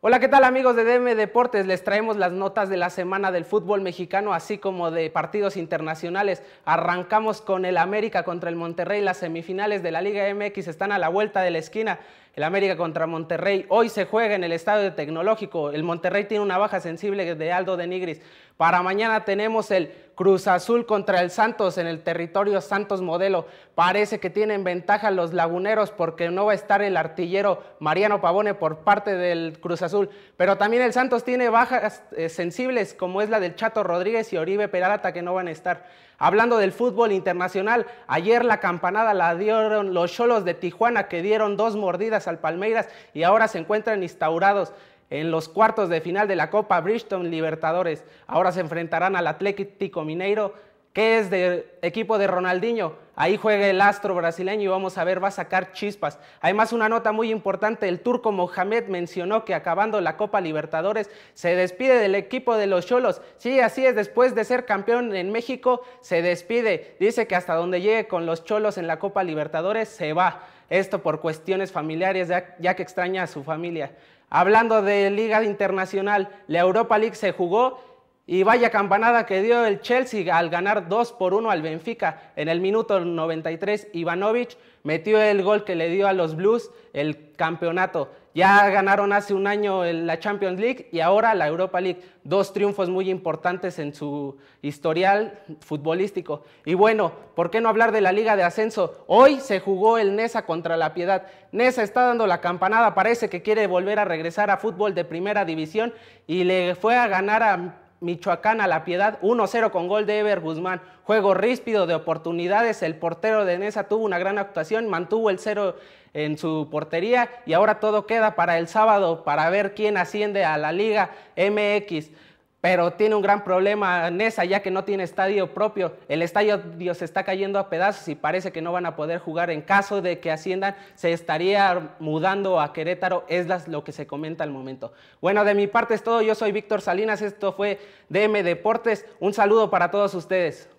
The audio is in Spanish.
Hola, ¿qué tal amigos de DM Deportes? Les traemos las notas de la semana del fútbol mexicano, así como de partidos internacionales. Arrancamos con el América contra el Monterrey. Las semifinales de la Liga MX están a la vuelta de la esquina. El América contra Monterrey. Hoy se juega en el Estadio Tecnológico. El Monterrey tiene una baja sensible de Aldo de Nigris. Para mañana tenemos el Cruz Azul contra el Santos en el territorio Santos Modelo. Parece que tienen ventaja los laguneros porque no va a estar el artillero Mariano Pavone por parte del Cruz Azul. Pero también el Santos tiene bajas eh, sensibles como es la del Chato Rodríguez y Oribe Peralta que no van a estar. Hablando del fútbol internacional, ayer la campanada la dieron los cholos de Tijuana que dieron dos mordidas al Palmeiras y ahora se encuentran instaurados en los cuartos de final de la Copa Bridgestone Libertadores. Ahora se enfrentarán al Atlético Mineiro que es del equipo de Ronaldinho. Ahí juega el astro brasileño y vamos a ver, va a sacar chispas. Además, una nota muy importante, el turco Mohamed mencionó que acabando la Copa Libertadores se despide del equipo de los Cholos. Sí, así es, después de ser campeón en México, se despide. Dice que hasta donde llegue con los Cholos en la Copa Libertadores se va. Esto por cuestiones familiares, ya que extraña a su familia. Hablando de Liga Internacional, la Europa League se jugó y vaya campanada que dio el Chelsea al ganar 2 por 1 al Benfica. En el minuto 93, Ivanovic metió el gol que le dio a los Blues el campeonato. Ya ganaron hace un año la Champions League y ahora la Europa League. Dos triunfos muy importantes en su historial futbolístico. Y bueno, ¿por qué no hablar de la Liga de Ascenso? Hoy se jugó el Nesa contra la Piedad. Nesa está dando la campanada, parece que quiere volver a regresar a fútbol de primera división y le fue a ganar a Michoacán a la Piedad 1-0 con gol de Ever Guzmán. Juego ríspido de oportunidades. El portero de Nesa tuvo una gran actuación, mantuvo el cero en su portería y ahora todo queda para el sábado para ver quién asciende a la Liga MX. Pero tiene un gran problema Nesa, ya que no tiene estadio propio. El estadio se está cayendo a pedazos y parece que no van a poder jugar. En caso de que asciendan, se estaría mudando a Querétaro. Es lo que se comenta al momento. Bueno, de mi parte es todo. Yo soy Víctor Salinas. Esto fue DM Deportes. Un saludo para todos ustedes.